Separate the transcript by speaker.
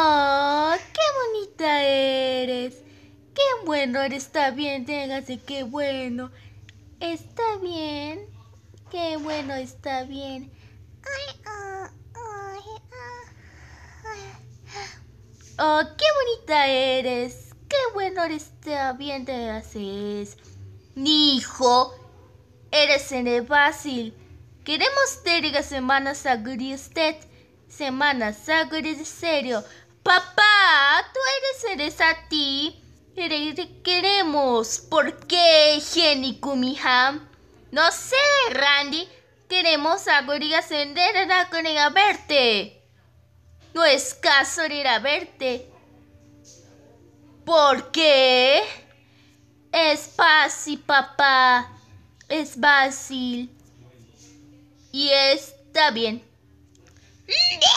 Speaker 1: ¡Oh, qué bonita eres! ¡Qué bueno eres! Está bien, téngase, qué bueno. Está bien. Qué bueno, está bien. Ah, ah, ah. oh, qué bonita eres. Qué bueno eres, está bien, te haces. Hijo, eres en el fácil. Queremos tener semanas de usted. Semanas de serio. Papá, tú eres eres a ti, Queremos. ¿Por qué, Jenny Ham? No sé, Randy. Queremos a sender a a verte. No es caso ir a verte. ¿Por qué? Es fácil, papá. Es fácil. Y está bien. Mm,